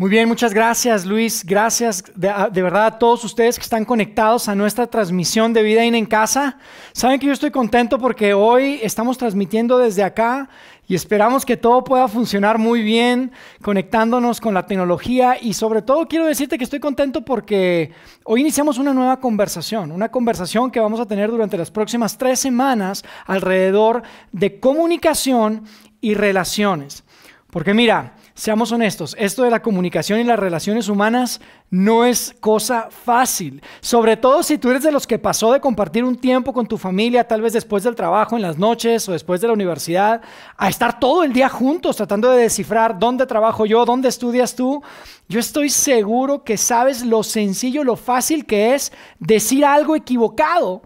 Muy bien, muchas gracias Luis, gracias de, verdad a todos ustedes que están conectados a nuestra transmisión de Vida In en Casa. Saben que yo estoy contento porque hoy estamos transmitiendo desde acá y esperamos que todo pueda funcionar muy bien, conectándonos con la tecnología y sobre todo quiero decirte que estoy contento porque hoy iniciamos una nueva conversación, una conversación que vamos a tener durante las próximas tres semanas alrededor de comunicación y relaciones. Porque mira, Seamos honestos, esto de la comunicación y las relaciones humanas no es cosa fácil, sobre todo si tú eres de los que pasó de compartir un tiempo con tu familia, tal vez después del trabajo, en las noches o después de la universidad, a estar todo el día juntos tratando de descifrar dónde trabajo yo, dónde estudias tú. Yo estoy seguro que sabes lo sencillo, lo fácil que es decir algo equivocado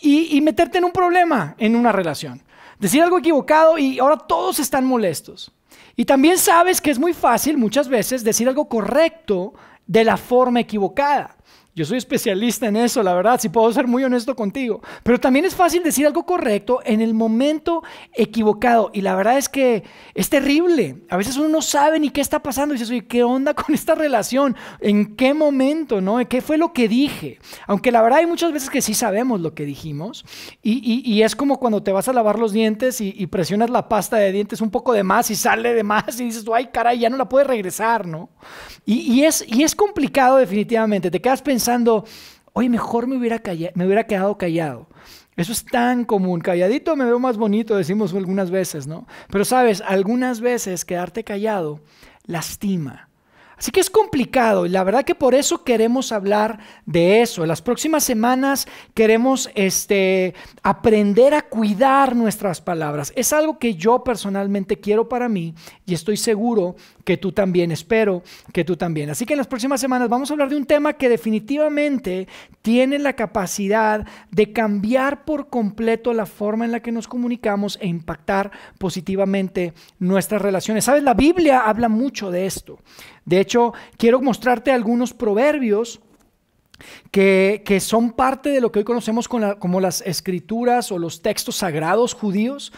y, meterte en un problema en una relación decir algo equivocado y ahora todos están molestos. Y también sabes que es muy fácil muchas veces decir algo correcto de la forma equivocada. Yo soy especialista en eso, la verdad, si puedo ser muy honesto contigo. Pero también es fácil decir algo correcto en el momento equivocado. Y la verdad es que es terrible. A veces uno no sabe ni qué está pasando. Y dices, oye, ¿qué onda con esta relación? ¿En qué momento? ¿No? ¿Qué fue lo que dije? Aunque la verdad hay muchas veces que sí sabemos lo que dijimos. Y, y, es como cuando te vas a lavar los dientes y, presionas la pasta de dientes un poco de más y sale de más y dices, ay, caray, ya no la puedes regresar, ¿no? Y, es, y es complicado definitivamente. Te quedas pensando pensando, oye, mejor me hubiera, me hubiera quedado callado. Eso es tan común. Calladito me veo más bonito, decimos algunas veces, ¿no? Pero sabes, algunas veces quedarte callado lastima. Así que es complicado y la verdad que por eso queremos hablar de eso. En las próximas semanas queremos este, aprender a cuidar nuestras palabras. Es algo que yo personalmente quiero para mí y estoy seguro que tú también, espero que tú también. Así que en las próximas semanas vamos a hablar de un tema que definitivamente tiene la capacidad de cambiar por completo la forma en la que nos comunicamos e impactar positivamente nuestras relaciones. ¿Sabes? La Biblia habla mucho de esto. De hecho, quiero mostrarte algunos proverbios que, son parte de lo que hoy conocemos con como las escrituras o los textos sagrados judíos.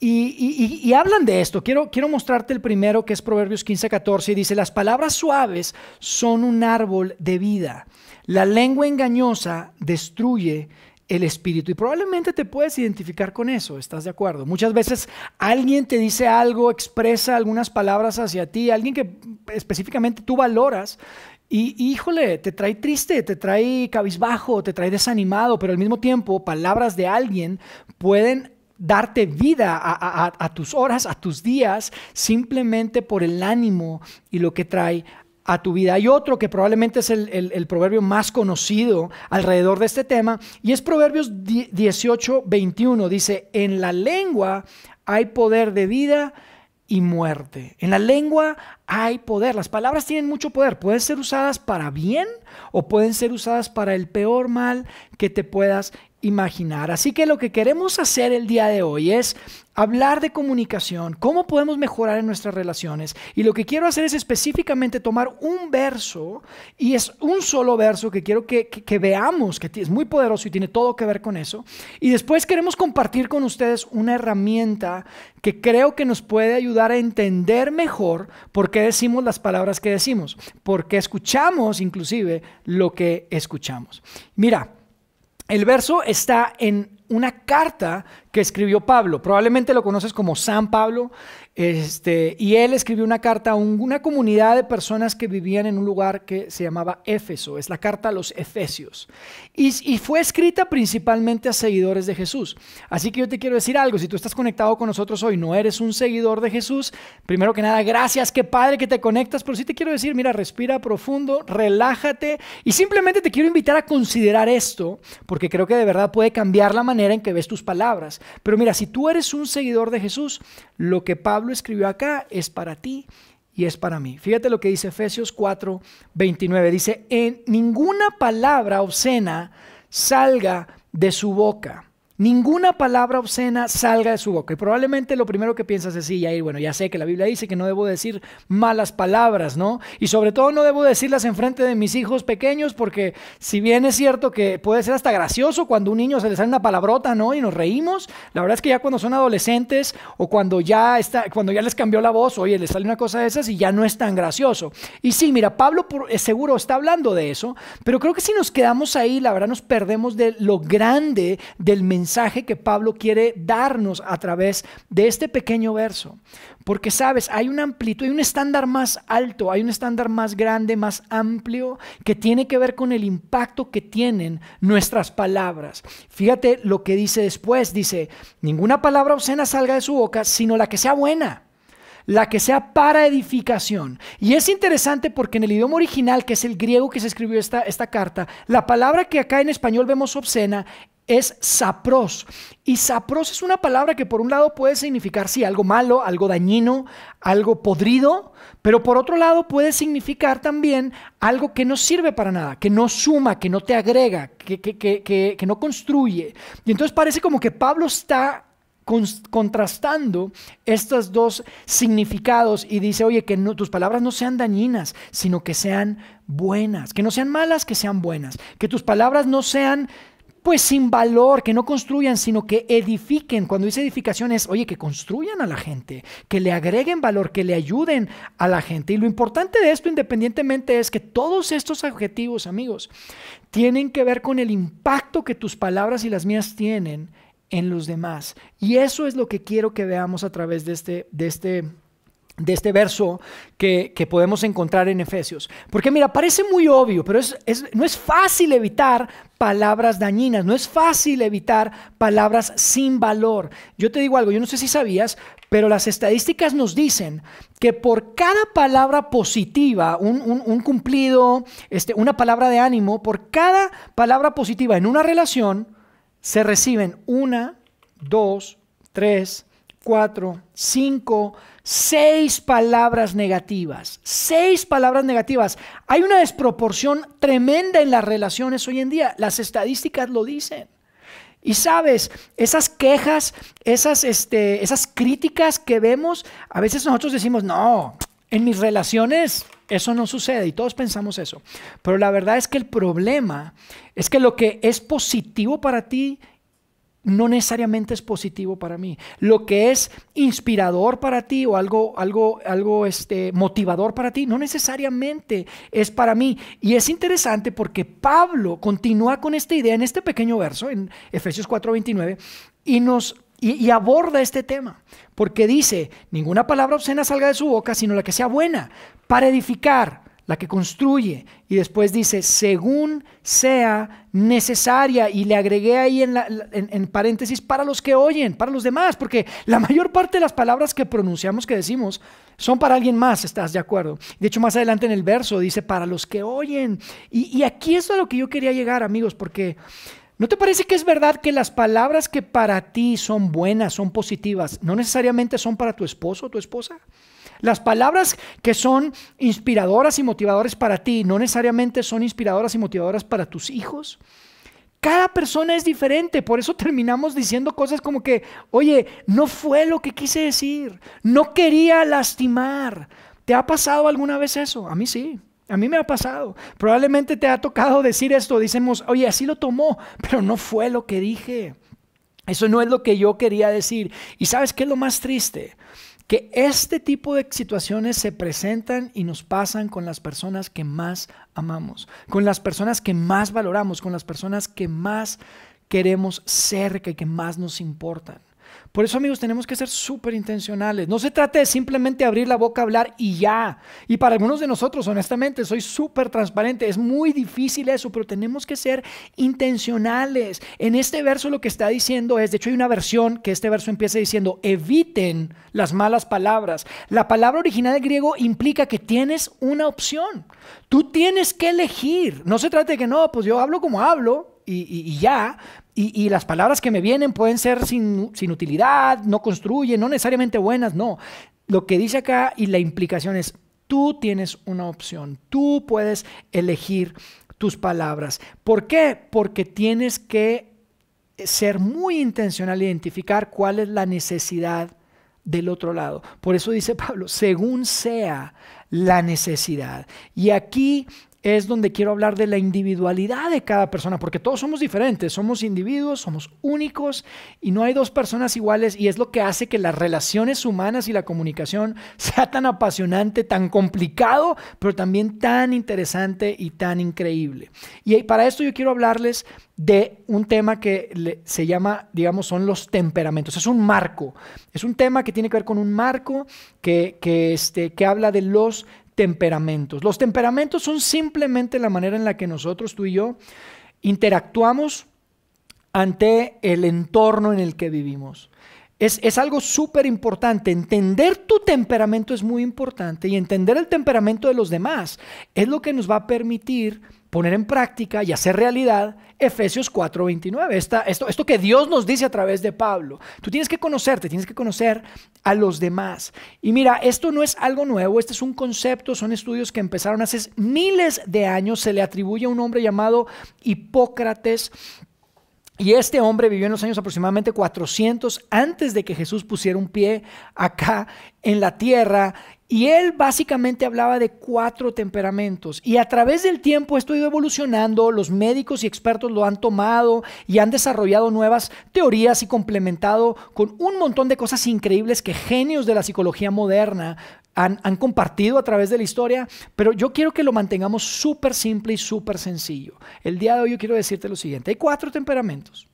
Y, hablan de esto. Quiero, quiero mostrarte el primero que es Proverbios 15, 14 y dice, las palabras suaves son un árbol de vida. La lengua engañosa destruye el Espíritu. Y probablemente te puedes identificar con eso, ¿estás de acuerdo? Muchas veces alguien te dice algo, expresa algunas palabras hacia ti, alguien que específicamente tú valoras. Y híjole, te trae triste, te trae cabizbajo, te trae desanimado, pero al mismo tiempo palabras de alguien pueden darte vida a, a, tus horas, a tus días, simplemente por el ánimo y lo que trae a tu vida. Hay otro que probablemente es el, proverbio más conocido alrededor de este tema y es Proverbios 18, 21. Dice, en la lengua hay poder de vida y muerte. En la lengua hay poder. Las palabras tienen mucho poder. Pueden ser usadas para bien o pueden ser usadas para el peor mal que te puedas imaginar. Así que lo que queremos hacer el día de hoy es hablar de comunicación, cómo podemos mejorar en nuestras relaciones. Y lo que quiero hacer es específicamente tomar un verso, y es un solo verso que quiero que, veamos, que es muy poderoso y tiene todo que ver con eso. Y después queremos compartir con ustedes una herramienta que creo que nos puede ayudar a entender mejor por qué decimos las palabras que decimos, por qué escuchamos inclusive lo que escuchamos. Mira, el verso está en una carta que escribió Pablo. Probablemente lo conoces como San Pablo. Este, y él escribió una carta a una comunidad de personas que vivían en un lugar que se llamaba Éfeso. Es la carta a los Efesios. Y, y fue escrita principalmente a seguidores de Jesús. Así que yo te quiero decir algo. Si tú estás conectado con nosotros hoy, no eres un seguidor de Jesús. Primero que nada, gracias, qué padre que te conectas. Pero sí te quiero decir, mira, respira profundo, relájate. Y simplemente te quiero invitar a considerar esto, porque creo que de verdad puede cambiar la manera en que ves tus palabras. Pero mira, si tú eres un seguidor de Jesús, lo que Pablo escribió acá es para ti y es para mí. Fíjate lo que dice Efesios 4, 29. Dice, en ninguna palabra obscena salga de su boca ninguna palabra obscena salga de su boca. Y probablemente lo primero que piensas es, sí, y bueno, ya sé que la Biblia dice que no debo decir malas palabras, ¿no? Y sobre todo no debo decirlas en frente de mis hijos pequeños, porque si bien es cierto que puede ser hasta gracioso cuando un niño se le sale una palabrota, ¿no? Y nos reímos, la verdad es que ya cuando son adolescentes o cuando ya, está, cuando ya les cambió la voz, oye, les sale una cosa de esas y ya no es tan gracioso. Y sí, mira, Pablo eh, seguro está hablando de eso, pero creo que si nos quedamos ahí, la verdad nos perdemos de lo grande del mensaje que Pablo quiere darnos a través de este pequeño verso. Porque sabes, hay un amplitud, hay un estándar más alto, hay un estándar más grande, más amplio, que tiene que ver con el impacto que tienen nuestras palabras. Fíjate lo que dice después, dice, ninguna palabra obscena salga de su boca, sino la que sea buena la que sea para edificación. Y es interesante porque en el idioma original, que es el griego que se escribió esta, esta carta, la palabra que acá en español vemos obscena es sapros. Y sapros es una palabra que por un lado puede significar, sí, algo malo, algo dañino, algo podrido, pero por otro lado puede significar también algo que no sirve para nada, que no suma, que no te agrega, que, no construye. Y entonces parece como que Pablo está contrastando estos dos significados y dice, oye, que tus palabras no sean dañinas, sino que sean buenas, que no sean malas, que sean buenas, que tus palabras no sean pues sin valor, que no construyan, sino que edifiquen. Cuando dice edificación es, oye, que construyan a la gente, que le agreguen valor, que le ayuden a la gente. Y lo importante de esto, independientemente, es que todos estos objetivos, amigos, tienen que ver con el impacto que tus palabras y las mías tienen en los demás. Y eso es lo que quiero que veamos a través de este, de este de este verso que, podemos encontrar en Efesios. Porque mira, parece muy obvio, pero es, no es fácil evitar palabras dañinas, no es fácil evitar palabras sin valor. Yo te digo algo, yo no sé si sabías, pero las estadísticas nos dicen que por cada palabra positiva, un, cumplido, este, una palabra de ánimo, por cada palabra positiva en una relación, se reciben una, dos, tres, cuatro, cinco, seis palabras negativas. Seis palabras negativas. Hay una desproporción tremenda en las relaciones hoy en día. Las estadísticas lo dicen. Y sabes, esas quejas, esas, este, esas críticas que vemos, a veces nosotros decimos, no, en mis relaciones eso no sucede y todos pensamos eso. Pero la verdad es que el problema es que lo que es positivo para ti no necesariamente es positivo para mí. Lo que es inspirador para ti o algo, algo, algo este, motivador para ti, no necesariamente es para mí. Y es interesante porque Pablo continúa con esta idea en este pequeño verso, en Efesios 4:29, y nos... Y, y aborda este tema, porque dice, ninguna palabra obscena salga de su boca, sino la que sea buena, para edificar, la que construye. Y después dice, según sea necesaria. Y le agregué ahí en, en, paréntesis, para los que oyen, para los demás, porque la mayor parte de las palabras que pronunciamos, que decimos, son para alguien más, ¿estás de acuerdo? De hecho, más adelante en el verso dice, para los que oyen. Y, y aquí es a lo que yo quería llegar, amigos, porque... ¿No te parece que es verdad que las palabras que para ti son buenas, son positivas, no necesariamente son para tu esposo o tu esposa? Las palabras que son inspiradoras y motivadoras para ti no necesariamente son inspiradoras y motivadoras para tus hijos. Cada persona es diferente, por eso terminamos diciendo cosas como que, oye, no fue lo que quise decir, no quería lastimar. ¿Te ha pasado alguna vez eso? A mí sí. A mí me ha pasado. Probablemente te ha tocado decir esto. decimos, oye, así lo tomó, pero no fue lo que dije. Eso no es lo que yo quería decir. ¿Y sabes qué es lo más triste? que este tipo de situaciones se presentan y nos pasan con las personas que más amamos, con las personas que más valoramos, con las personas que más queremos cerca y que más nos importan. Por eso, amigos, tenemos que ser súper intencionales. No se trata de simplemente abrir la boca, hablar y ya. Y para algunos de nosotros, honestamente, soy súper transparente. Es muy difícil eso, pero tenemos que ser intencionales. En este verso lo que está diciendo es, de hecho hay una versión que este verso empieza diciendo, eviten las malas palabras. La palabra original del griego implica que tienes una opción. Tú tienes que elegir. No se trata de que no, pues yo hablo como hablo y, ya. Y, las palabras que me vienen pueden ser sin, sin utilidad, no construyen, no necesariamente buenas, no. Lo que dice acá y la implicación es, tú tienes una opción, tú puedes elegir tus palabras. ¿Por qué? Porque tienes que ser muy intencional, e identificar cuál es la necesidad del otro lado. Por eso dice Pablo, según sea la necesidad. Y aquí es donde quiero hablar de la individualidad de cada persona, porque todos somos diferentes, somos individuos, somos únicos y no hay dos personas iguales y es lo que hace que las relaciones humanas y la comunicación sea tan apasionante, tan complicado, pero también tan interesante y tan increíble. Y para esto yo quiero hablarles de un tema que se llama, digamos, son los temperamentos. Es un marco. Es un tema que tiene que ver con un marco que, este, que habla de los temperamentos. Los temperamentos son simplemente la manera en la que nosotros, tú y yo, interactuamos ante el entorno en el que vivimos. Es, es algo súper importante. Entender tu temperamento es muy importante y entender el temperamento de los demás es lo que nos va a permitir poner en práctica y hacer realidad Efesios 4:29. Esto, esto que Dios nos dice a través de Pablo. Tú tienes que conocerte, tienes que conocer a los demás. Y mira, esto no es algo nuevo, este es un concepto, son estudios que empezaron hace miles de años, se le atribuye a un hombre llamado Hipócrates. Y este hombre vivió en los años aproximadamente 400 antes de que Jesús pusiera un pie acá en la tierra y él básicamente hablaba de cuatro temperamentos. Y a través del tiempo esto ha ido evolucionando, los médicos y expertos lo han tomado y han desarrollado nuevas teorías y complementado con un montón de cosas increíbles que genios de la psicología moderna han, compartido a través de la historia. Pero yo quiero que lo mantengamos súper simple y súper sencillo. El día de hoy yo quiero decirte lo siguiente. Hay cuatro temperamentos.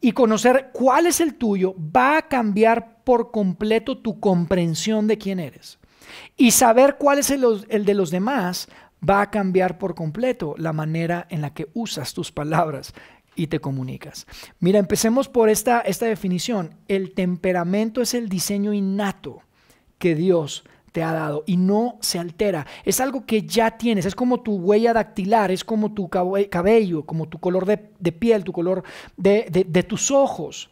Y conocer cuál es el tuyo va a cambiar por completo tu comprensión de quién eres. Y saber cuál es el, de los demás va a cambiar por completo la manera en la que usas tus palabras y te comunicas. Mira, empecemos por esta, esta definición. El temperamento es el diseño innato que Dios te ha dado y no se altera. Es algo que ya tienes, es como tu huella dactilar, es como tu cabello, como tu color de, piel, tu color de tus ojos.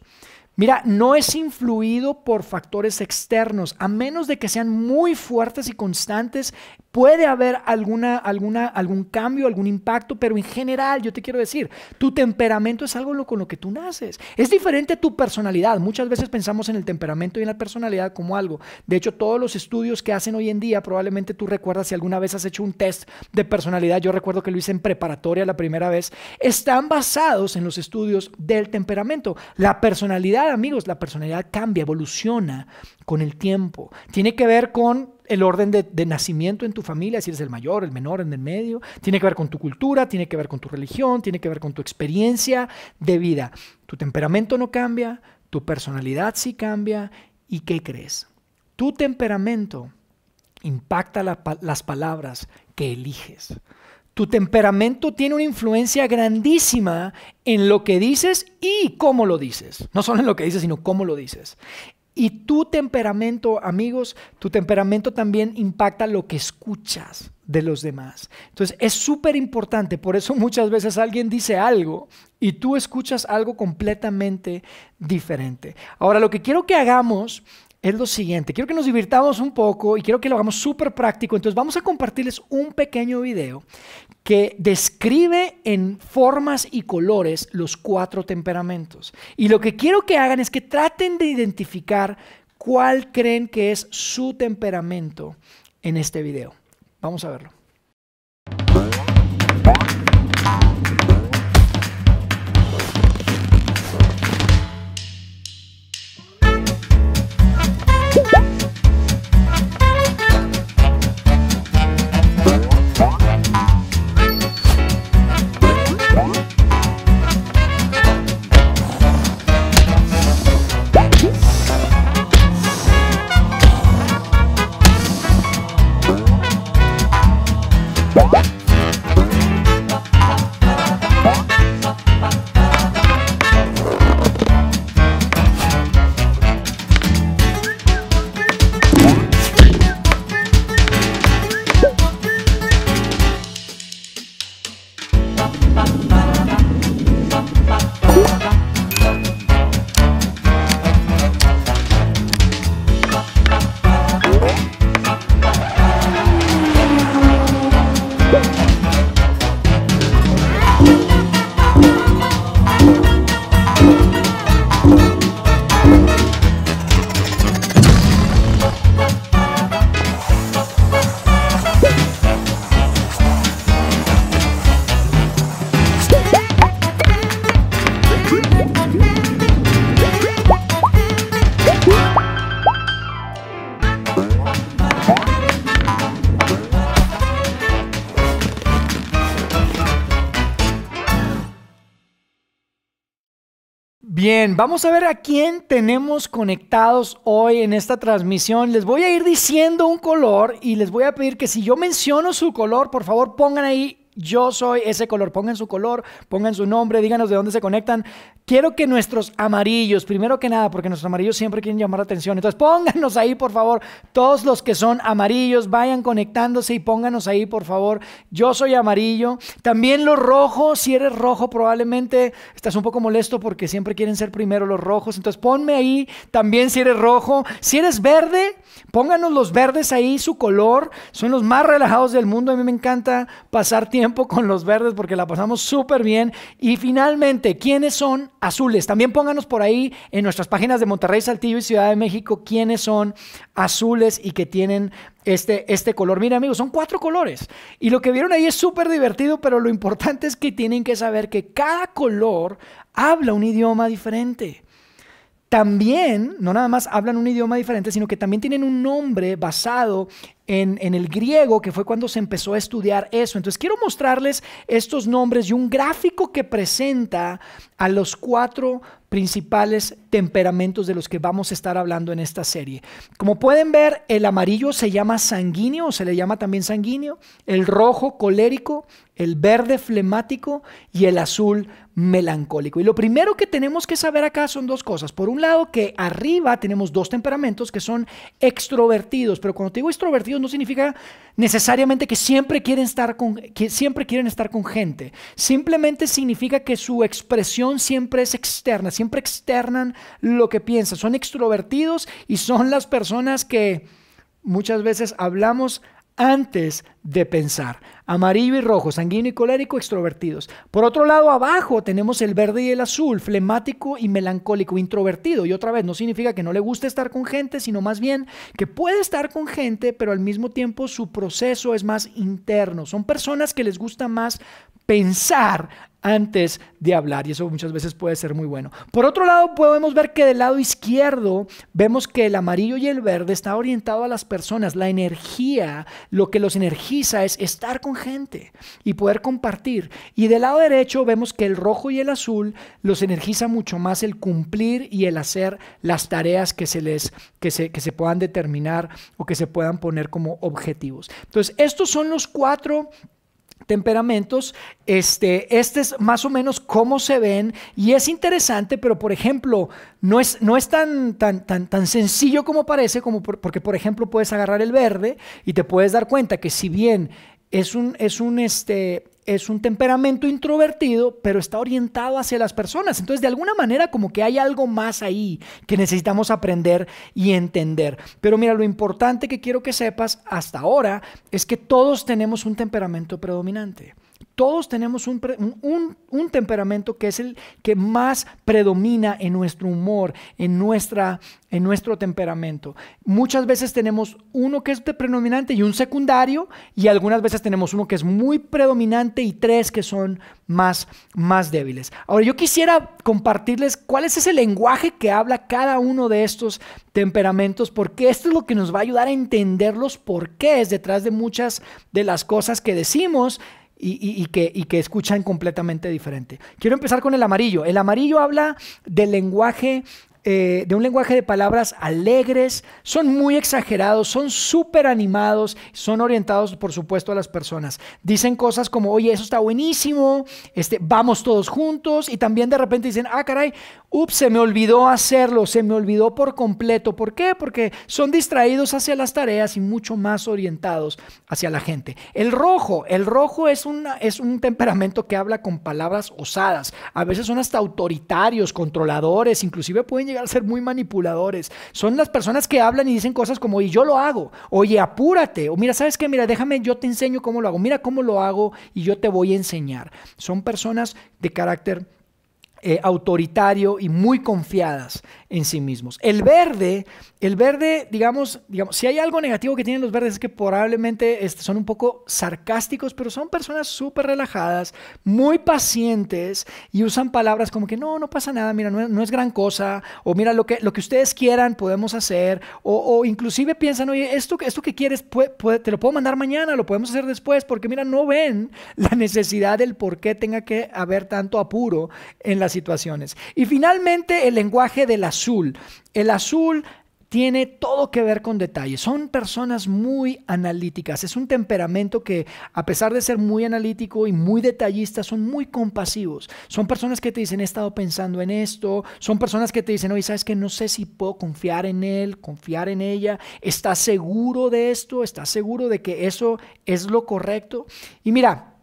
Mira, no es influido por factores externos, a menos de que sean muy fuertes y constantes, Puede haber alguna, alguna, algún cambio, algún impacto, pero en general yo te quiero decir, tu temperamento es algo con lo que tú naces. Es diferente tu personalidad. Muchas veces pensamos en el temperamento y en la personalidad como algo. De hecho, todos los estudios que hacen hoy en día, probablemente tú recuerdas si alguna vez has hecho un test de personalidad, yo recuerdo que lo hice en preparatoria la primera vez, están basados en los estudios del temperamento. La personalidad, amigos, la personalidad cambia, evoluciona con el tiempo. Tiene que ver con el orden de, nacimiento en tu familia, si eres el mayor, el menor, en el medio, tiene que ver con tu cultura, tiene que ver con tu religión, tiene que ver con tu experiencia de vida. Tu temperamento no cambia, tu personalidad sí cambia. ¿Y qué crees? Tu temperamento impacta las palabras que eliges. Tu temperamento tiene una influencia grandísima en lo que dices y cómo lo dices. No solo en lo que dices, sino cómo lo dices. Y tu temperamento, amigos, tu temperamento también impacta lo que escuchas de los demás. Entonces, es súper importante, por eso muchas veces alguien dice algo y tú escuchas algo completamente diferente. Ahora, lo que quiero que hagamos es lo siguiente. Quiero que nos divirtamos un poco y quiero que lo hagamos súper práctico. Entonces vamos a compartirles un pequeño video que describe en formas y colores los cuatro temperamentos. Y lo que quiero que hagan es que traten de identificar cuál creen que es su temperamento en este video. Vamos a verlo. Bien, vamos a ver a quién tenemos conectados hoy en esta transmisión. Les voy a ir diciendo un color y les voy a pedir que si yo menciono su color, por favor pongan ahí yo soy ese color. Pongan su color, pongan su nombre, díganos de dónde se conectan. Quiero que nuestros amarillos, primero que nada, porque nuestros amarillos siempre quieren llamar la atención. Entonces, pónganos ahí, por favor. Todos los que son amarillos, vayan conectándose y pónganos ahí, por favor. Yo soy amarillo. También los rojos, si eres rojo, probablemente estás un poco molesto porque siempre quieren ser primero los rojos. Entonces, ponme ahí también si eres rojo. Si eres verde, pónganos los verdes ahí, su color. Son los más relajados del mundo. A mí me encanta pasar tiempo con los verdes porque la pasamos súper bien. Y finalmente, ¿quiénes son azules? También pónganos por ahí en nuestras páginas de Monterrey, Saltillo y Ciudad de México quiénes son azules y que tienen este, este color. Mira amigos, son cuatro colores. Y lo que vieron ahí es súper divertido, pero lo importante es que tienen que saber que cada color habla un idioma diferente también, no nada más hablan un idioma diferente, sino que también tienen un nombre basado en, el griego, que fue cuando se empezó a estudiar eso. Entonces quiero mostrarles estos nombres y un gráfico que presenta a los cuatro principales temperamentos de los que vamos a estar hablando en esta serie. Como pueden ver, el amarillo se llama sanguíneo, se le llama también sanguíneo, el rojo colérico, el verde flemático y el azul melancólico. Y lo primero que tenemos que saber acá son dos cosas. Por un lado, que arriba tenemos dos temperamentos que son extrovertidos, pero cuando te digo extrovertidos no significa necesariamente que siempre quieren estar con, que siempre quieren estar con gente. Simplemente significa que su expresión siempre es externa, siempre siempre externan lo que piensan. Son extrovertidos y son las personas que muchas veces hablamos antes de pensar. Amarillo y rojo, sanguíneo y colérico, extrovertidos. Por otro lado, abajo tenemos el verde y el azul, flemático y melancólico, introvertido. Y otra vez, no significa que no le guste estar con gente, sino más bien que puede estar con gente, pero al mismo tiempo su proceso es más interno. Son personas que les gusta más pensar antes de hablar y eso muchas veces puede ser muy bueno. Por otro lado, podemos ver que del lado izquierdo vemos que el amarillo y el verde está orientado a las personas, la energía, lo que los energías es estar con gente y poder compartir. Y del lado derecho vemos que el rojo y el azul los energiza mucho más el cumplir y el hacer las tareas que se les que se, que se puedan determinar o que se puedan poner como objetivos. Entonces, estos son los cuatro temperamentos, este, este es más o menos cómo se ven y es interesante, pero por ejemplo, no es, no es tan, tan, tan, tan sencillo como parece, como porque por ejemplo puedes agarrar el verde y te puedes dar cuenta que si bien es un, es un, este, es un temperamento introvertido, pero está orientado hacia las personas. Entonces, de alguna manera, como que hay algo más ahí que necesitamos aprender y entender. Pero mira, lo importante que quiero que sepas hasta ahora es que todos tenemos un temperamento predominante todos tenemos un, temperamento que es el que más predomina en nuestro humor, en, nuestra, en nuestro temperamento. Muchas veces tenemos uno que es predominante y un secundario, y algunas veces tenemos uno que es muy predominante y tres que son más, más débiles. Ahora, yo quisiera compartirles cuál es ese lenguaje que habla cada uno de estos temperamentos, porque esto es lo que nos va a ayudar a entender los porqués detrás de muchas de las cosas que decimos y, que, escuchan completamente diferente. Quiero empezar con el amarillo. El amarillo habla del lenguaje eh, de un lenguaje de palabras alegres, son muy exagerados, son súper animados, son orientados por supuesto a las personas. Dicen cosas como, oye, eso está buenísimo, este, vamos todos juntos y también de repente dicen, ah, caray, ups, se me olvidó hacerlo, se me olvidó por completo. ¿Por qué? Porque son distraídos hacia las tareas y mucho más orientados hacia la gente. El rojo, el rojo es, una, es un temperamento que habla con palabras osadas, a veces son hasta autoritarios, controladores, inclusive pueden llegar al ser muy manipuladores. Son las personas que hablan y dicen cosas como, y yo lo hago, oye, apúrate, o mira, ¿sabes qué? Mira, déjame, yo te enseño cómo lo hago, mira cómo lo hago y yo te voy a enseñar. Son personas de carácter eh, autoritario y muy confiadas en sí mismos. El verde, el verde, digamos, digamos, si hay algo negativo que tienen los verdes es que probablemente este, son un poco sarcásticos, pero son personas súper relajadas, muy pacientes y usan palabras como que no, no pasa nada, mira, no, es gran cosa, o mira, lo que, lo que ustedes quieran podemos hacer, o, inclusive piensan, oye, esto, esto que quieres te lo puedo mandar mañana, lo podemos hacer después, porque mira, no ven la necesidad del por qué tenga que haber tanto apuro en las situaciones. Y finalmente, el lenguaje de la el azul tiene todo que ver con detalles. Son personas muy analíticas. Es un temperamento que, a pesar de ser muy analítico y muy detallista, son muy compasivos. Son personas que te dicen, he estado pensando en esto. Son personas que te dicen, oye, sabes que no sé si puedo confiar en él, confiar en ella. ¿Estás seguro de esto? ¿Estás seguro de que eso es lo correcto? Y mira,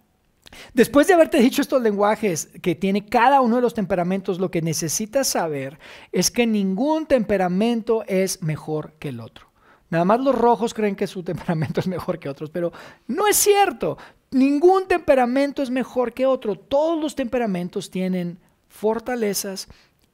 Después de haberte dicho estos lenguajes que tiene cada uno de los temperamentos, lo que necesitas saber es que ningún temperamento es mejor que el otro. Nada más los rojos creen que su temperamento es mejor que otros, pero no es cierto. Ningún temperamento es mejor que otro. Todos los temperamentos tienen fortalezas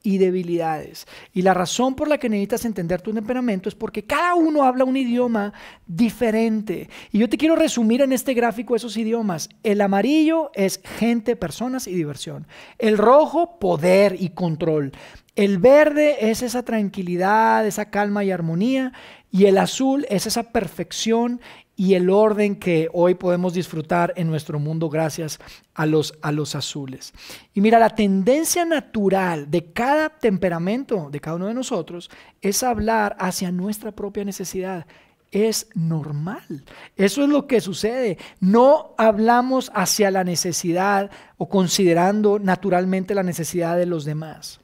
y debilidades. Y la razón por la que necesitas entender tu temperamento es porque cada uno habla un idioma diferente. Y yo te quiero resumir en este gráfico esos idiomas. El amarillo es gente, personas y diversión. El rojo, poder y control. El verde es esa tranquilidad, esa calma y armonía. Y el azul es esa perfección y el orden que hoy podemos disfrutar en nuestro mundo gracias a los, a los azules. Y mira, la tendencia natural de cada temperamento, de cada uno de nosotros, es hablar hacia nuestra propia necesidad es normal. Eso es lo que sucede. No hablamos hacia la necesidad o considerando naturalmente la necesidad de los demás.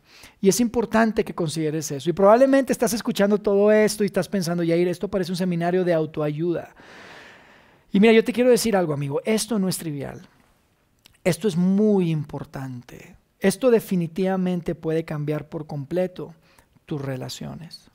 Y es importante que consideres eso. Y probablemente estás escuchando todo esto y estás pensando, Yair, esto parece un seminario de autoayuda. Y mira, yo te quiero decir algo, amigo, esto no es trivial. Esto es muy importante. Esto definitivamente puede cambiar por completo tus relaciones.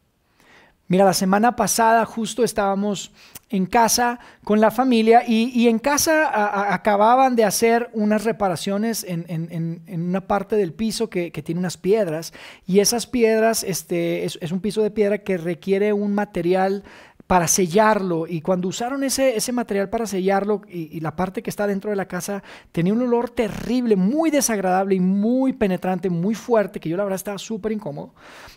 Mira, la semana pasada justo estábamos en casa con la familia y, en casa acababan de hacer unas reparaciones en, una parte del piso que, tiene unas piedras y esas piedras, este, es, un piso de piedra que requiere un material para sellarlo. Y cuando usaron ese, ese material para sellarlo y, la parte que está dentro de la casa tenía un olor terrible, muy desagradable y muy penetrante, muy fuerte, que yo la verdad estaba súper incómodo.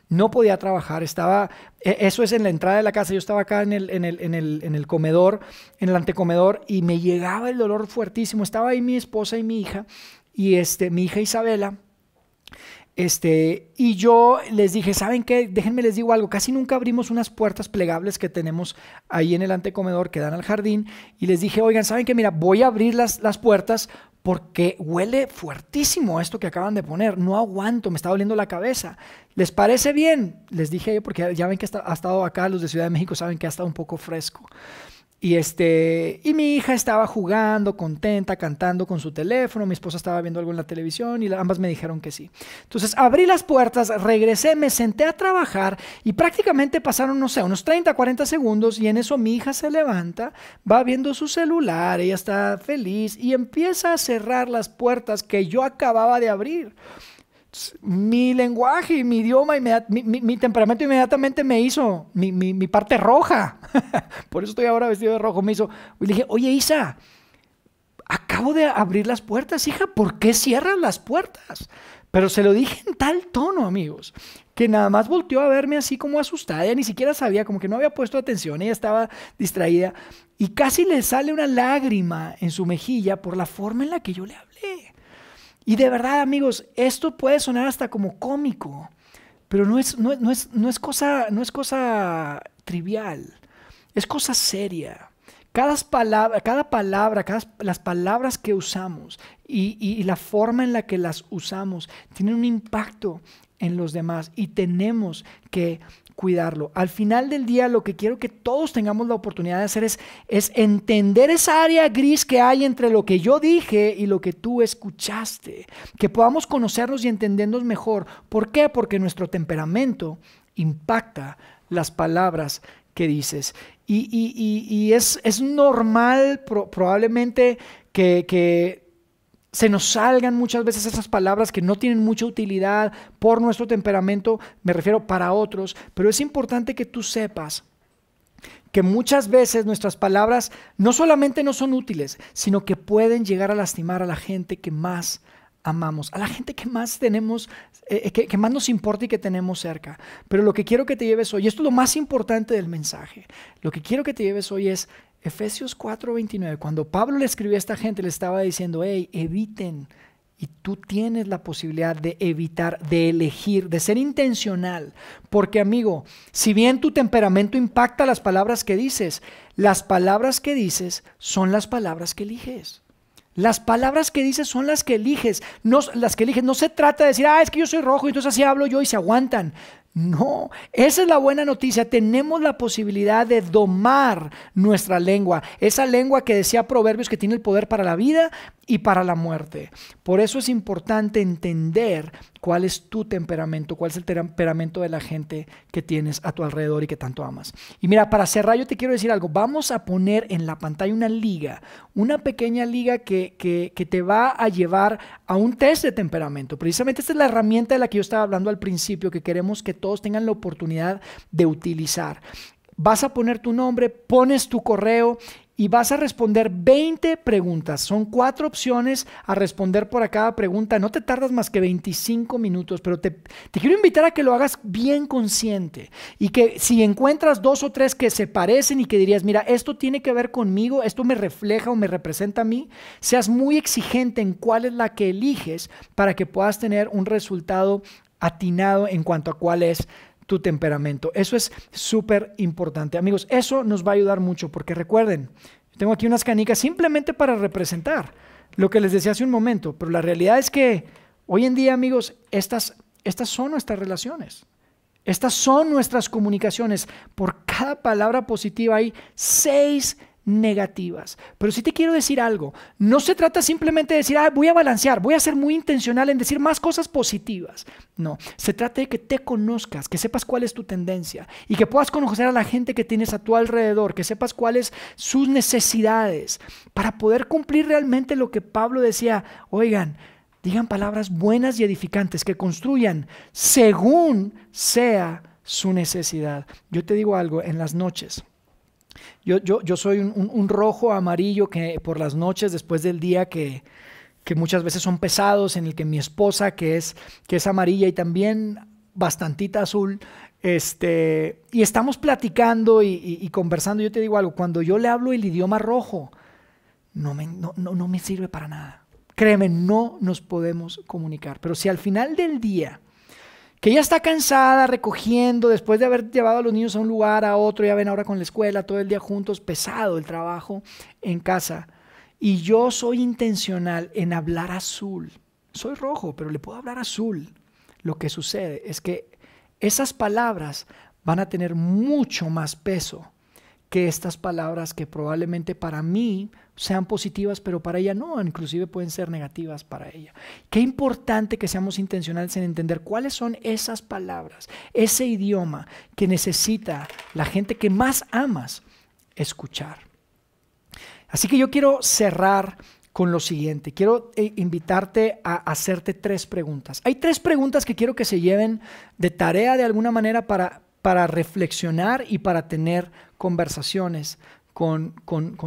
No podía trabajar, estaba, e, eso es en la entrada de la casa, yo estaba acá en el, en el, en el, comedor, en el antecomedor y me llegaba el dolor fuertísimo. Estaba ahí mi esposa y mi hija y este, mi hija Isabela. Este, y yo les dije, ¿saben qué? Déjenme les digo algo, casi nunca abrimos unas puertas plegables que tenemos ahí en el antecomedor que dan al jardín y les dije, oigan, ¿saben qué? Mira, voy a abrir las, las puertas porque huele fuertísimo esto que acaban de poner, no aguanto, me está doliendo la cabeza. ¿Les parece bien? Les dije, yo porque ya ven que ha estado acá, los de Ciudad de México saben que ha estado un poco fresco. Y, este, y mi hija estaba jugando, contenta, cantando con su teléfono, mi esposa estaba viendo algo en la televisión y ambas me dijeron que sí. Entonces abrí las puertas, regresé, me senté a trabajar y prácticamente pasaron, no sé, unos 30, 40 segundos y en eso mi hija se levanta, va viendo su celular, ella está feliz y empieza a cerrar las puertas que yo acababa de abrir mi lenguaje y mi idioma, mi, mi, temperamento inmediatamente me hizo mi, parte roja. Por eso estoy ahora vestido de rojo. Me hizo. Y le dije, oye Isa, acabo de abrir las puertas, hija, ¿por qué cierras las puertas? Pero se lo dije en tal tono, amigos, que nada más volteó a verme así como asustada, ella ni siquiera sabía, como que no había puesto atención, ella estaba distraída y casi le sale una lágrima en su mejilla por la forma en la que yo le hablé. Y de verdad, amigos, esto puede sonar hasta como cómico, pero no es, es, no es, cosa, no es cosa trivial, es cosa seria. Cada palabra, cada palabra cada, las palabras que usamos y, y la forma en la que las usamos tienen un impacto en los demás y tenemos que cuidarlo. Al final del día, lo que quiero que todos tengamos la oportunidad de hacer es, es entender esa área gris que hay entre lo que yo dije y lo que tú escuchaste. Que podamos conocernos y entendernos mejor. ¿Por qué? Porque nuestro temperamento impacta las palabras que dices. Y, y, y, es, es normal, probablemente, que, que se nos salgan muchas veces esas palabras que no tienen mucha utilidad por nuestro temperamento, me refiero para otros, pero es importante que tú sepas que muchas veces nuestras palabras no solamente no son útiles, sino que pueden llegar a lastimar a la gente que más amamos, a la gente que más tenemos, eh, eh, que, más nos importa y que tenemos cerca. Pero lo que quiero que te lleves hoy, esto es lo más importante del mensaje, lo que quiero que te lleves hoy es Efesios 4:29, cuando Pablo le escribió a esta gente, le estaba diciendo, hey, eviten. Y tú tienes la posibilidad de evitar, de elegir, de ser intencional. Porque amigo, si bien tu temperamento impacta las palabras que dices, las palabras que dices son las palabras que eliges. Las palabras que dices son las que eliges, no, las que eliges. No se trata de decir, ah, es que yo soy rojo y entonces así hablo yo y se aguantan. No, esa es la buena noticia. Tenemos la posibilidad de domar nuestra lengua, esa lengua que decía Proverbios que tiene el poder para la vida y para la muerte. Por eso es importante entender cuál es tu temperamento, cuál es el temperamento de la gente que tienes a tu alrededor y que tanto amas. Y mira, para cerrar yo te quiero decir algo, vamos a poner en la pantalla una liga, una pequeña liga que, te va a llevar a un test de temperamento. Precisamente esta es la herramienta de la que yo estaba hablando al principio, que queremos que todos tengan la oportunidad de utilizar vas a poner tu nombre, pones tu correo y vas a responder 20 preguntas. Son cuatro opciones a responder por cada pregunta. No te tardas más que 25 minutos, pero te, quiero invitar a que lo hagas bien consciente y que si encuentras dos o tres que se parecen y que dirías, mira, esto tiene que ver conmigo, esto me refleja o me representa a mí, seas muy exigente en cuál es la que eliges para que puedas tener un resultado atinado en cuanto a cuál es tu temperamento. Eso es súper importante. Amigos, eso nos va a ayudar mucho porque recuerden, tengo aquí unas canicas simplemente para representar lo que les decía hace un momento, pero la realidad es que hoy en día, amigos, estas, estas son nuestras relaciones. Estas son nuestras comunicaciones. Por cada palabra positiva hay seis negativas. Pero sí te quiero decir algo, no se trata simplemente de decir, ah, voy a balancear, voy a ser muy intencional en decir más cosas positivas. No, se trata de que te conozcas, que sepas cuál es tu tendencia y que puedas conocer a la gente que tienes a tu alrededor, que sepas cuáles sus necesidades para poder cumplir realmente lo que Pablo decía, oigan, digan palabras buenas y edificantes que construyan según sea su necesidad. Yo te digo algo, en las noches, yo, yo, soy un, rojo amarillo que por las noches, después del día que, que muchas veces son pesados, en el que mi esposa, que es, que es amarilla y también bastantita azul, este, y estamos platicando y, conversando. Yo te digo algo, cuando yo le hablo el idioma rojo, no me, no, no me sirve para nada. Créeme, no nos podemos comunicar. Pero si al final del día que ya está cansada recogiendo después de haber llevado a los niños a un lugar, a otro, ya ven ahora con la escuela, todo el día juntos, pesado el trabajo en casa. Y yo soy intencional en hablar azul. Soy rojo, pero le puedo hablar azul. Lo que sucede es que esas palabras van a tener mucho más peso que estas palabras que probablemente para mí sean positivas, pero para ella no, inclusive pueden ser negativas para ella. Qué importante que seamos intencionales en entender cuáles son esas palabras, ese idioma que necesita la gente que más amas escuchar. Así que yo quiero cerrar con lo siguiente. Quiero eh, invitarte a hacerte tres preguntas. Hay tres preguntas que quiero que se lleven de tarea de alguna manera para, para reflexionar y para tener conversaciones con,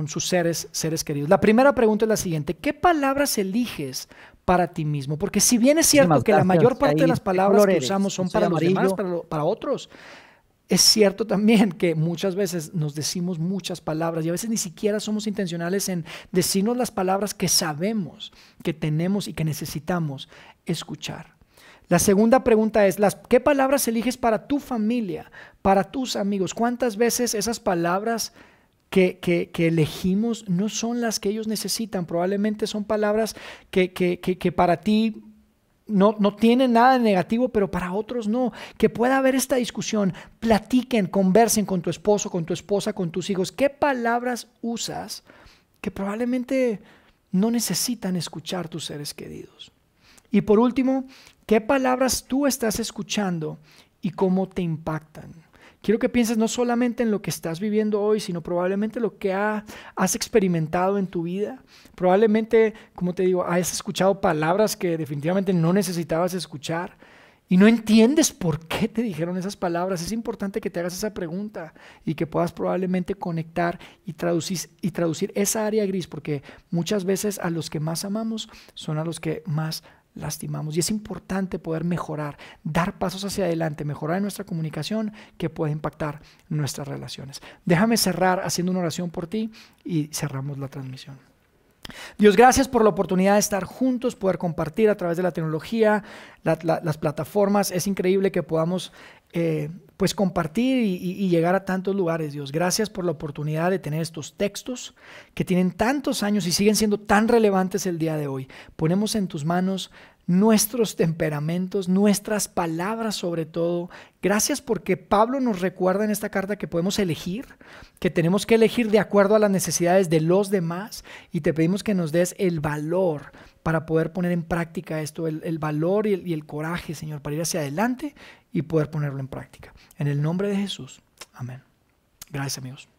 sus seres, seres queridos. La primera pregunta es la siguiente, ¿qué palabras eliges para ti mismo? Porque si bien es cierto que la mayor parte de las palabras que usamos son para los demás, para, para otros, es cierto también que muchas veces nos decimos muchas palabras y a veces ni siquiera somos intencionales en decirnos las palabras que sabemos, que tenemos y que necesitamos escuchar. La segunda pregunta es, ¿qué palabras eliges para tu familia, para tus amigos? ¿Cuántas veces esas palabras que, que, elegimos no son las que ellos necesitan? Probablemente son palabras que, que para ti no, no, tienen nada de negativo, pero para otros no. Que pueda haber esta discusión, platiquen, conversen con tu esposo, con tu esposa, con tus hijos. ¿Qué palabras usas que probablemente no necesitan escuchar tus seres queridos? Y por último, ¿Qué palabras tú estás escuchando y cómo te impactan? Quiero que pienses no solamente en lo que estás viviendo hoy, sino probablemente lo que has experimentado en tu vida. Probablemente, como te digo, has escuchado palabras que definitivamente no necesitabas escuchar y no entiendes por qué te dijeron esas palabras. Es importante que te hagas esa pregunta y que puedas probablemente conectar y traducir, y traducir esa área gris, porque muchas veces a los que más amamos son a los que más lastimamos. Y es importante poder mejorar, dar pasos hacia adelante, mejorar nuestra comunicación que puede impactar nuestras relaciones. Déjame cerrar haciendo una oración por ti y cerramos la transmisión. Dios, gracias por la oportunidad de estar juntos, poder compartir a través de la tecnología, las plataformas. Es increíble que podamos eh, pues compartir y, llegar a tantos lugares, Dios. Gracias por la oportunidad de tener estos textos que tienen tantos años y siguen siendo tan relevantes el día de hoy. Ponemos en tus manos nuestros temperamentos, nuestras palabras sobre todo. Gracias porque Pablo nos recuerda en esta carta que podemos elegir, que tenemos que elegir de acuerdo a las necesidades de los demás y te pedimos que nos des el valor para poder poner en práctica esto, el, valor y el, y el coraje, Señor, para ir hacia adelante y poder ponerlo en práctica. En el nombre de Jesús. Amén. Gracias amigos.